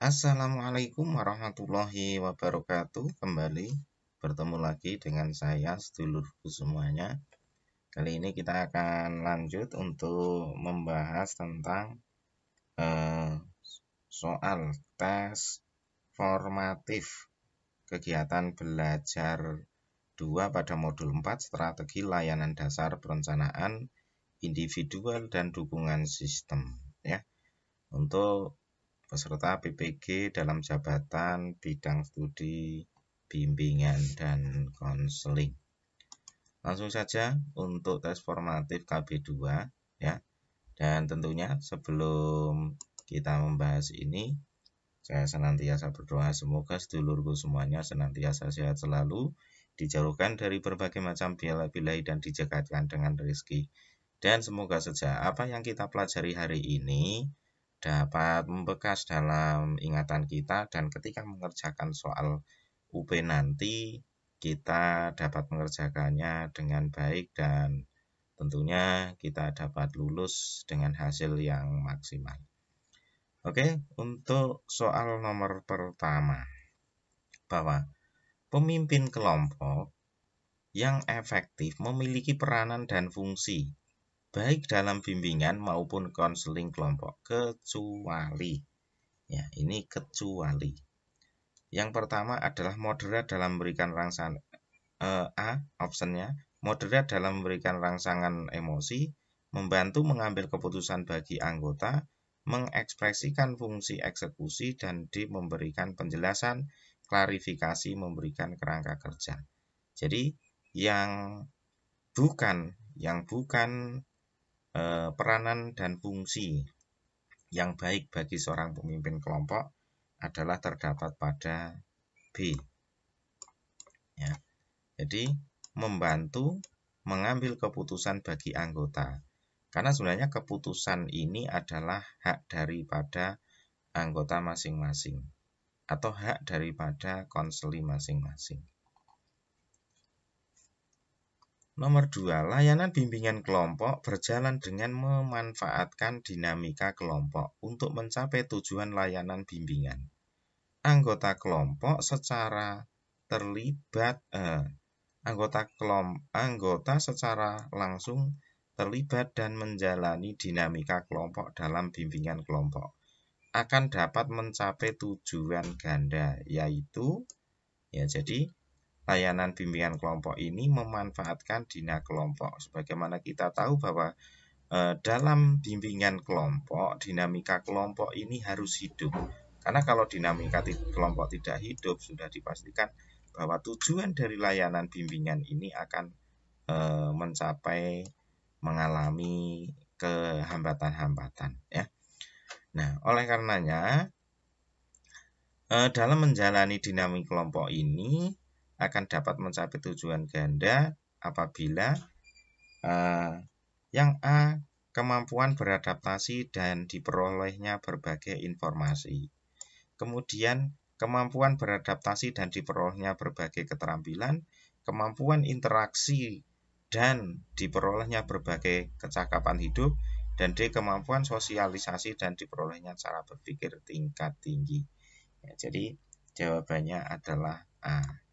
Assalamualaikum warahmatullahi wabarakatuh. Kembali bertemu lagi dengan saya sedulurku semuanya. Kali ini kita akan lanjut untuk membahas tentang eh, soal tes formatif kegiatan belajar 2 pada modul 4 strategi layanan dasar perencanaan individual dan dukungan sistem ya. Untuk peserta PPG dalam jabatan bidang studi bimbingan dan konseling. Langsung saja untuk tes formatif KB2 ya. Dan tentunya sebelum kita membahas ini saya senantiasa berdoa semoga sedulurku semuanya senantiasa sehat selalu, dijauhkan dari berbagai macam bilahi dan dijekatkan dengan rezeki. Dan semoga saja apa yang kita pelajari hari ini dapat membekas dalam ingatan kita dan ketika mengerjakan soal UP nanti kita dapat mengerjakannya dengan baik dan tentunya kita dapat lulus dengan hasil yang maksimal. Oke, untuk soal nomor pertama bahwa pemimpin kelompok yang efektif memiliki peranan dan fungsi baik dalam bimbingan maupun konseling kelompok kecuali ya ini kecuali yang pertama adalah moderat dalam memberikan rangsangan eh, A optionnya moderat dalam memberikan rangsangan emosi membantu mengambil keputusan bagi anggota mengekspresikan fungsi eksekusi dan di memberikan penjelasan klarifikasi memberikan kerangka kerja jadi yang bukan yang bukan Eh, peranan dan fungsi yang baik bagi seorang pemimpin kelompok adalah terdapat pada B. Ya. Jadi membantu mengambil keputusan bagi anggota. Karena sebenarnya keputusan ini adalah hak daripada anggota masing-masing atau hak daripada konseli masing-masing. Nomor dua, layanan bimbingan kelompok berjalan dengan memanfaatkan dinamika kelompok untuk mencapai tujuan layanan bimbingan. Anggota kelompok secara terlibat, eh, anggota kelom, anggota secara langsung terlibat dan menjalani dinamika kelompok dalam bimbingan kelompok akan dapat mencapai tujuan ganda yaitu ya jadi layanan bimbingan kelompok ini memanfaatkan dina kelompok. Sebagaimana kita tahu bahwa e, dalam bimbingan kelompok, dinamika kelompok ini harus hidup. Karena kalau dinamika kelompok tidak hidup, sudah dipastikan bahwa tujuan dari layanan bimbingan ini akan e, mencapai mengalami kehambatan-hambatan ya. Nah, oleh karenanya eh, dalam menjalani dinamik kelompok ini akan dapat mencapai tujuan ganda apabila uh, yang A kemampuan beradaptasi dan diperolehnya berbagai informasi. Kemudian kemampuan beradaptasi dan diperolehnya berbagai keterampilan, kemampuan interaksi dan diperolehnya berbagai kecakapan hidup, dan D kemampuan sosialisasi dan diperolehnya cara berpikir tingkat tinggi. Ya, jadi jawabannya adalah A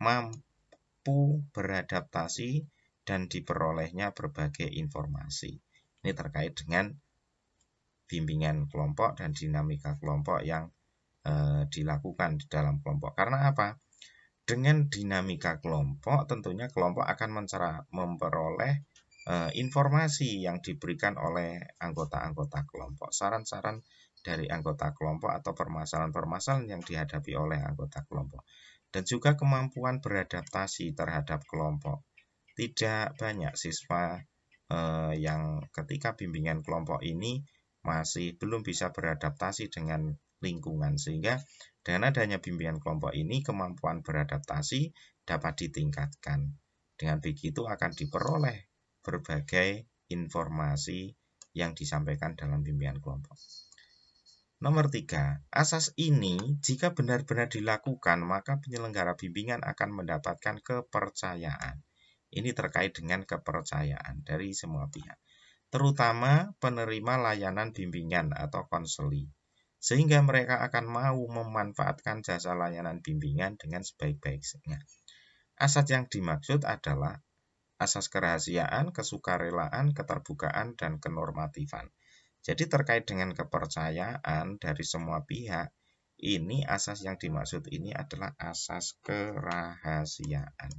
mampu beradaptasi dan diperolehnya berbagai informasi. Ini terkait dengan bimbingan kelompok dan dinamika kelompok yang e, dilakukan di dalam kelompok. Karena apa? Dengan dinamika kelompok, tentunya kelompok akan mencara memperoleh e, informasi yang diberikan oleh anggota-anggota kelompok, saran-saran dari anggota kelompok atau permasalahan-permasalahan yang dihadapi oleh anggota kelompok dan juga kemampuan beradaptasi terhadap kelompok. Tidak banyak siswa eh, yang ketika bimbingan kelompok ini masih belum bisa beradaptasi dengan lingkungan sehingga dengan adanya bimbingan kelompok ini kemampuan beradaptasi dapat ditingkatkan. Dengan begitu akan diperoleh berbagai informasi yang disampaikan dalam bimbingan kelompok. Nomor tiga, asas ini jika benar-benar dilakukan maka penyelenggara bimbingan akan mendapatkan kepercayaan. Ini terkait dengan kepercayaan dari semua pihak, terutama penerima layanan bimbingan atau konseli, sehingga mereka akan mau memanfaatkan jasa layanan bimbingan dengan sebaik-baiknya. Asas yang dimaksud adalah asas kerahasiaan, kesukarelaan, keterbukaan, dan kenormatifan. Jadi terkait dengan kepercayaan dari semua pihak, ini asas yang dimaksud ini adalah asas kerahasiaan.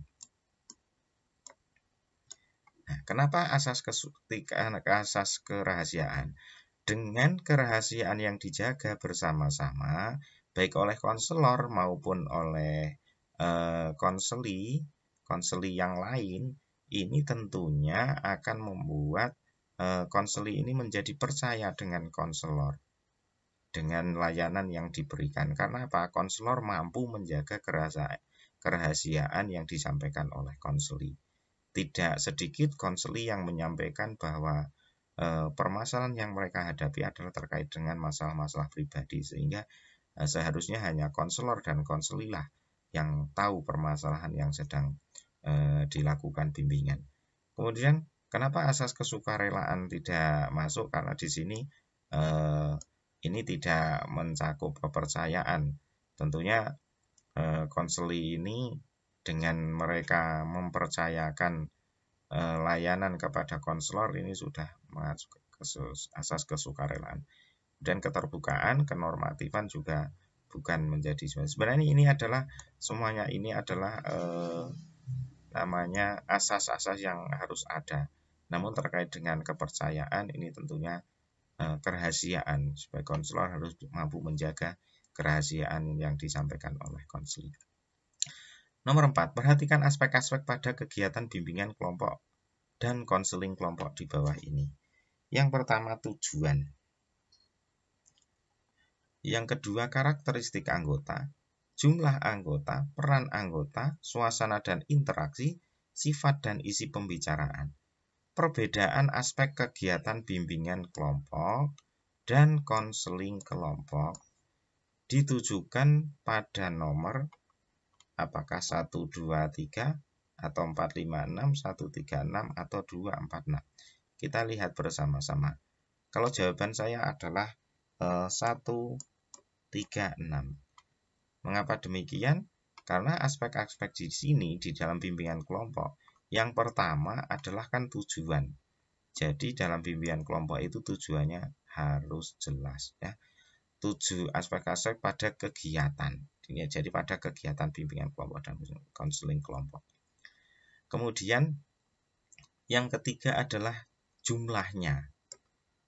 Nah, kenapa asas kesuktikan nah, asas kerahasiaan? Dengan kerahasiaan yang dijaga bersama-sama, baik oleh konselor maupun oleh eh, konseli, konseli yang lain, ini tentunya akan membuat Eh, konseli ini menjadi percaya dengan konselor dengan layanan yang diberikan karena apa konselor mampu menjaga kerasa kerahasiaan yang disampaikan oleh konseli tidak sedikit konseli yang menyampaikan bahwa e, permasalahan yang mereka hadapi adalah terkait dengan masalah-masalah pribadi sehingga e, seharusnya hanya konselor dan konselilah yang tahu permasalahan yang sedang e, dilakukan bimbingan kemudian Kenapa asas kesukarelaan tidak masuk? Karena di sini eh, ini tidak mencakup kepercayaan. Tentunya eh, konseli ini dengan mereka mempercayakan eh, layanan kepada konselor ini sudah masuk ke asas kesukarelaan. Dan keterbukaan, kenormatifan juga bukan menjadi sebenarnya ini adalah semuanya ini adalah eh, namanya asas-asas yang harus ada namun terkait dengan kepercayaan ini tentunya eh, kerahasiaan. Sebagai konselor harus mampu menjaga kerahasiaan yang disampaikan oleh konseling. Nomor 4, perhatikan aspek-aspek pada kegiatan bimbingan kelompok dan konseling kelompok di bawah ini. Yang pertama, tujuan. Yang kedua, karakteristik anggota, jumlah anggota, peran anggota, suasana dan interaksi, sifat dan isi pembicaraan perbedaan aspek kegiatan bimbingan kelompok dan konseling kelompok ditujukan pada nomor apakah 1, 2, 3 atau 4, 5, 6, 1, 3, 6 atau 2, 4, 6. Kita lihat bersama-sama. Kalau jawaban saya adalah eh, 1, 3, 6. Mengapa demikian? Karena aspek-aspek di sini, di dalam bimbingan kelompok, yang pertama adalah kan tujuan. Jadi dalam bimbingan kelompok itu tujuannya harus jelas ya. Tujuh aspek-aspek pada kegiatan. jadi pada kegiatan bimbingan kelompok dan konseling kelompok. Kemudian yang ketiga adalah jumlahnya.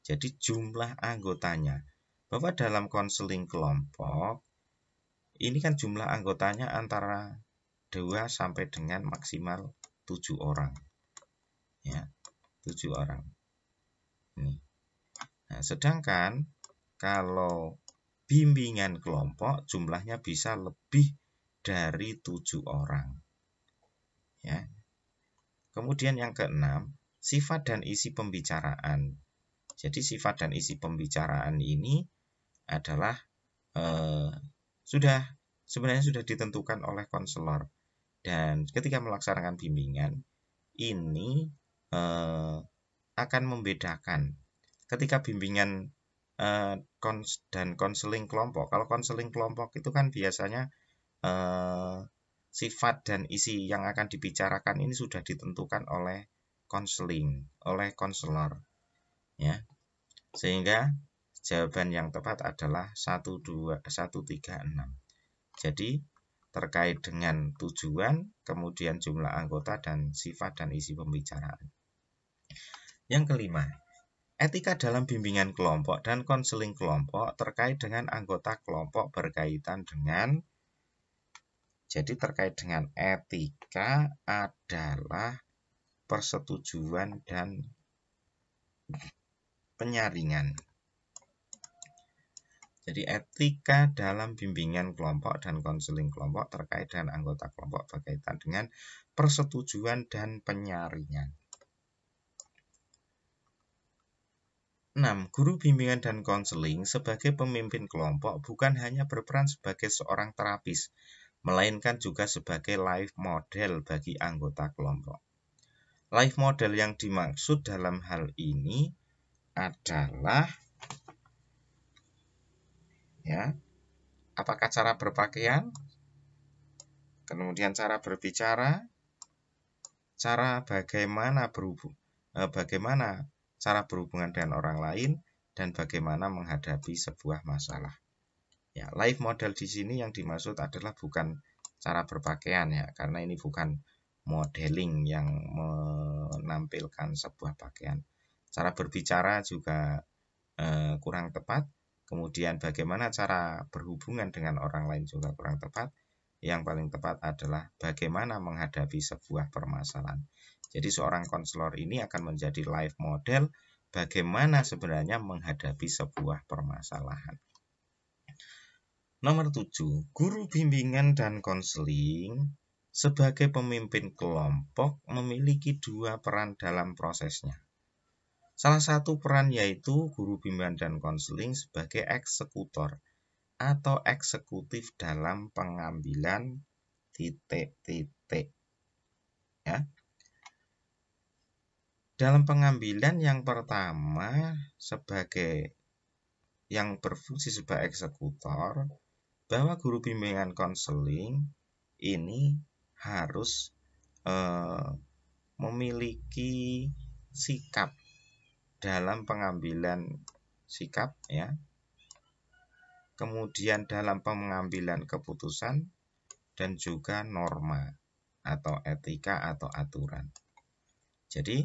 Jadi jumlah anggotanya. Bahwa dalam konseling kelompok ini kan jumlah anggotanya antara 2 sampai dengan maksimal tujuh orang ya tujuh orang ini nah, sedangkan kalau bimbingan kelompok jumlahnya bisa lebih dari tujuh orang ya kemudian yang keenam sifat dan isi pembicaraan jadi sifat dan isi pembicaraan ini adalah eh, sudah sebenarnya sudah ditentukan oleh konselor dan ketika melaksanakan bimbingan, ini eh, akan membedakan ketika bimbingan eh, dan konseling kelompok. Kalau konseling kelompok itu kan biasanya eh, sifat dan isi yang akan dibicarakan ini sudah ditentukan oleh konseling, oleh konselor. Ya. Sehingga jawaban yang tepat adalah tiga enam. Jadi terkait dengan tujuan, kemudian jumlah anggota dan sifat dan isi pembicaraan. Yang kelima, etika dalam bimbingan kelompok dan konseling kelompok terkait dengan anggota kelompok berkaitan dengan jadi terkait dengan etika adalah persetujuan dan penyaringan. Jadi etika dalam bimbingan kelompok dan konseling kelompok terkait dengan anggota kelompok berkaitan dengan persetujuan dan penyaringan. 6. Guru bimbingan dan konseling sebagai pemimpin kelompok bukan hanya berperan sebagai seorang terapis, melainkan juga sebagai life model bagi anggota kelompok. Life model yang dimaksud dalam hal ini adalah ya apakah cara berpakaian kemudian cara berbicara cara bagaimana berhubung eh, bagaimana cara berhubungan dengan orang lain dan bagaimana menghadapi sebuah masalah ya live model di sini yang dimaksud adalah bukan cara berpakaian ya karena ini bukan modeling yang menampilkan sebuah pakaian cara berbicara juga eh, kurang tepat Kemudian bagaimana cara berhubungan dengan orang lain juga kurang tepat. Yang paling tepat adalah bagaimana menghadapi sebuah permasalahan. Jadi seorang konselor ini akan menjadi live model bagaimana sebenarnya menghadapi sebuah permasalahan. Nomor tujuh, guru bimbingan dan konseling sebagai pemimpin kelompok memiliki dua peran dalam prosesnya. Salah satu peran yaitu guru bimbingan dan konseling sebagai eksekutor atau eksekutif dalam pengambilan titik-titik. Ya. Dalam pengambilan yang pertama sebagai yang berfungsi sebagai eksekutor bahwa guru bimbingan konseling ini harus eh, memiliki sikap dalam pengambilan sikap ya. Kemudian dalam pengambilan keputusan dan juga norma atau etika atau aturan. Jadi,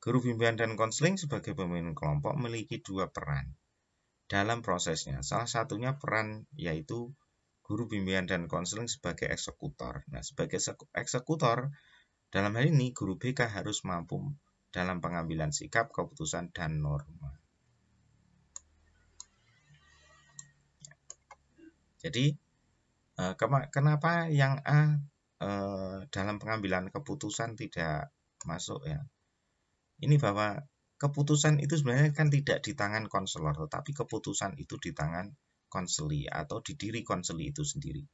guru bimbingan dan konseling sebagai pemimpin kelompok memiliki dua peran dalam prosesnya. Salah satunya peran yaitu guru bimbingan dan konseling sebagai eksekutor. Nah, sebagai eksekutor, dalam hal ini guru BK harus mampu dalam pengambilan sikap, keputusan, dan norma. Jadi, eh, kenapa yang A eh, dalam pengambilan keputusan tidak masuk ya? Ini bahwa keputusan itu sebenarnya kan tidak di tangan konselor, tetapi keputusan itu di tangan konseli atau di diri konseli itu sendiri.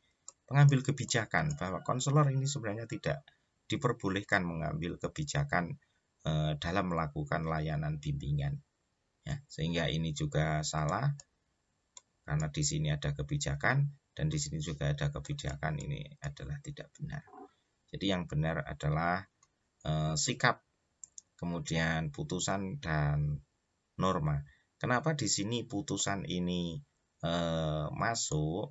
Pengambil kebijakan bahwa konselor ini sebenarnya tidak diperbolehkan mengambil kebijakan Eh, dalam melakukan layanan bimbingan. Ya, sehingga ini juga salah karena di sini ada kebijakan dan di sini juga ada kebijakan ini adalah tidak benar. Jadi yang benar adalah eh, sikap, kemudian putusan dan norma. Kenapa di sini putusan ini eh, masuk?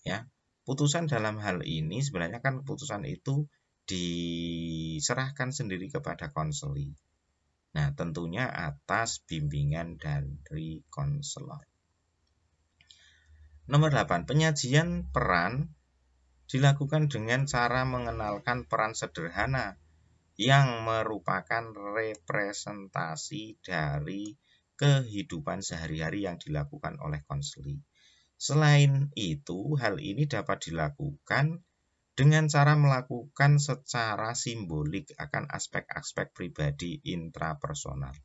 Ya, putusan dalam hal ini sebenarnya kan putusan itu diserahkan sendiri kepada konseli. Nah, tentunya atas bimbingan dari konselor. Nomor 8, penyajian peran dilakukan dengan cara mengenalkan peran sederhana yang merupakan representasi dari kehidupan sehari-hari yang dilakukan oleh konseli. Selain itu, hal ini dapat dilakukan dengan cara melakukan secara simbolik akan aspek-aspek pribadi intrapersonal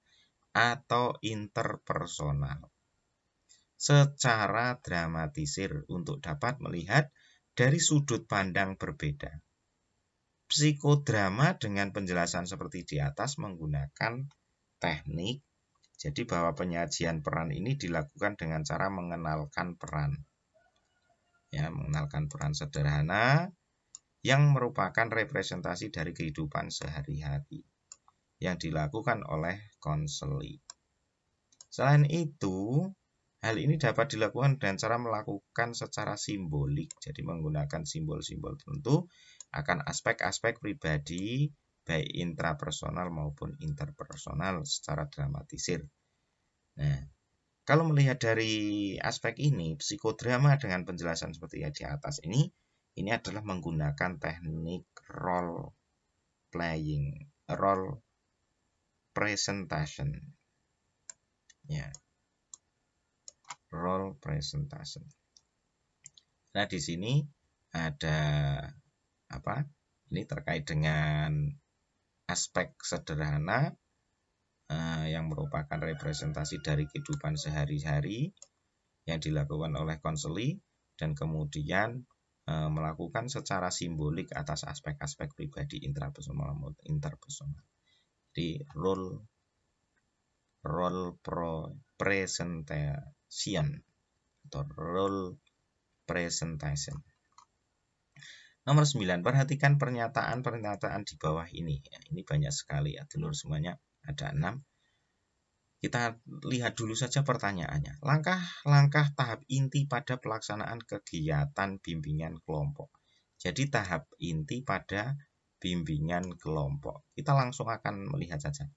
atau interpersonal secara dramatisir untuk dapat melihat dari sudut pandang berbeda. Psikodrama dengan penjelasan seperti di atas menggunakan teknik, jadi bahwa penyajian peran ini dilakukan dengan cara mengenalkan peran. Ya, mengenalkan peran sederhana, yang merupakan representasi dari kehidupan sehari-hari yang dilakukan oleh konseli. Selain itu, hal ini dapat dilakukan dengan cara melakukan secara simbolik, jadi menggunakan simbol-simbol tertentu akan aspek-aspek pribadi baik intrapersonal maupun interpersonal secara dramatisir. Nah, kalau melihat dari aspek ini, psikodrama dengan penjelasan seperti yang di atas ini ini adalah menggunakan teknik role playing, role presentation. Ya. Role presentation. Nah, di sini ada apa? Ini terkait dengan aspek sederhana eh, yang merupakan representasi dari kehidupan sehari-hari yang dilakukan oleh konseli dan kemudian Eh, melakukan secara simbolik atas aspek-aspek pribadi intrapersonal maupun interpersonal. Jadi role role pro, presentation atau role presentation. Nomor 9, perhatikan pernyataan-pernyataan di bawah ini. Ya, ini banyak sekali ya, telur semuanya. Ada 6. Kita lihat dulu saja pertanyaannya. Langkah-langkah tahap inti pada pelaksanaan kegiatan bimbingan kelompok. Jadi tahap inti pada bimbingan kelompok. Kita langsung akan melihat saja.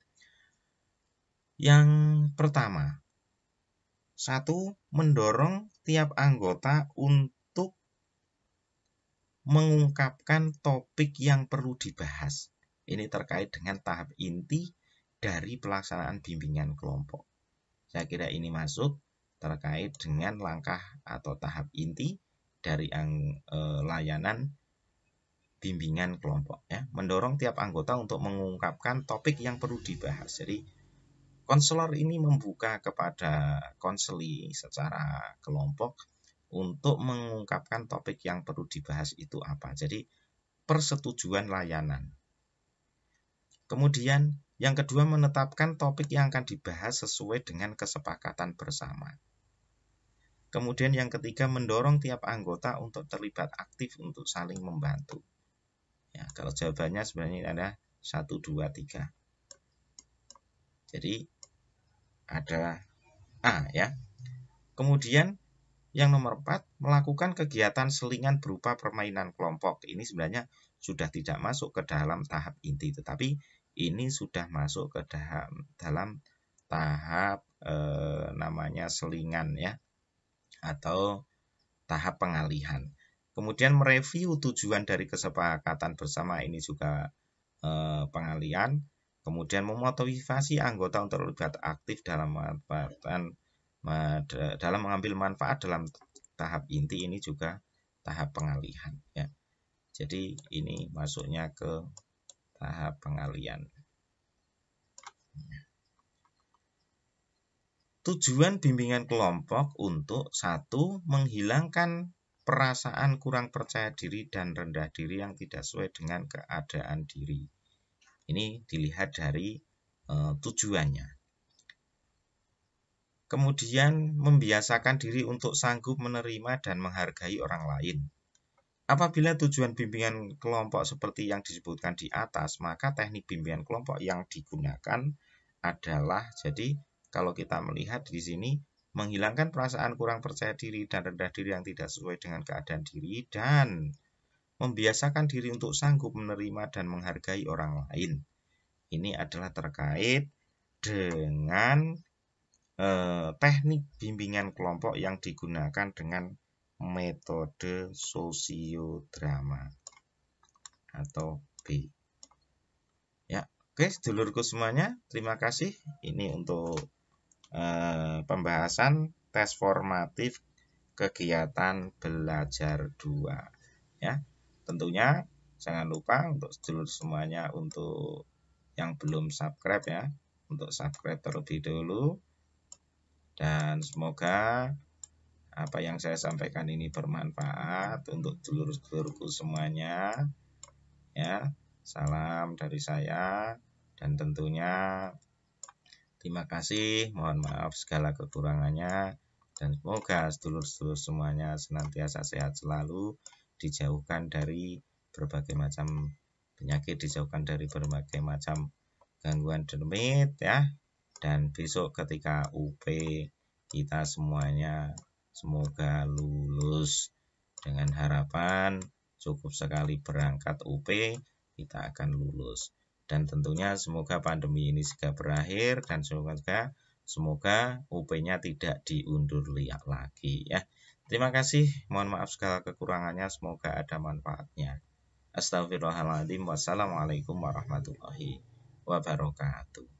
Yang pertama, satu mendorong tiap anggota untuk mengungkapkan topik yang perlu dibahas. Ini terkait dengan tahap inti dari pelaksanaan bimbingan kelompok. Saya kira ini masuk terkait dengan langkah atau tahap inti dari ang, e, layanan bimbingan kelompok ya, mendorong tiap anggota untuk mengungkapkan topik yang perlu dibahas. Jadi konselor ini membuka kepada konseli secara kelompok untuk mengungkapkan topik yang perlu dibahas itu apa. Jadi persetujuan layanan. Kemudian yang kedua, menetapkan topik yang akan dibahas sesuai dengan kesepakatan bersama. Kemudian yang ketiga, mendorong tiap anggota untuk terlibat aktif untuk saling membantu. Ya, kalau jawabannya sebenarnya ada 1, 2, 3. Jadi, ada A ya. Kemudian yang nomor 4, melakukan kegiatan selingan berupa permainan kelompok. Ini sebenarnya sudah tidak masuk ke dalam tahap inti, tetapi ini sudah masuk ke dalam, dalam tahap e, namanya selingan ya atau tahap pengalihan. Kemudian mereview tujuan dari kesepakatan bersama ini juga e, pengalihan. Kemudian memotivasi anggota untuk terlibat aktif dalam manfaatan dalam mengambil manfaat dalam tahap inti ini juga tahap pengalihan ya. Jadi ini masuknya ke tahap pengalian. Tujuan bimbingan kelompok untuk satu menghilangkan perasaan kurang percaya diri dan rendah diri yang tidak sesuai dengan keadaan diri. Ini dilihat dari e, tujuannya. Kemudian membiasakan diri untuk sanggup menerima dan menghargai orang lain Apabila tujuan bimbingan kelompok seperti yang disebutkan di atas, maka teknik bimbingan kelompok yang digunakan adalah jadi kalau kita melihat di sini menghilangkan perasaan kurang percaya diri dan rendah diri yang tidak sesuai dengan keadaan diri dan membiasakan diri untuk sanggup menerima dan menghargai orang lain. Ini adalah terkait dengan eh, teknik bimbingan kelompok yang digunakan dengan metode sosiodrama atau B. Ya, oke sedulurku semuanya, terima kasih. Ini untuk eh, pembahasan tes formatif kegiatan belajar 2. Ya, tentunya jangan lupa untuk seluruh semuanya untuk yang belum subscribe ya, untuk subscribe terlebih dulu. Dan semoga apa yang saya sampaikan ini bermanfaat untuk dulur-dulurku semuanya. Ya, salam dari saya dan tentunya terima kasih, mohon maaf segala kekurangannya dan semoga sedulur-sedulur semuanya senantiasa sehat selalu, dijauhkan dari berbagai macam penyakit, dijauhkan dari berbagai macam gangguan demit ya. Dan besok ketika UP kita semuanya Semoga lulus dengan harapan cukup sekali berangkat UP kita akan lulus. Dan tentunya semoga pandemi ini segera berakhir dan semoga semoga UP-nya tidak diundur liak lagi ya. Terima kasih. Mohon maaf segala kekurangannya. Semoga ada manfaatnya. Astagfirullahaladzim. Wassalamualaikum warahmatullahi wabarakatuh.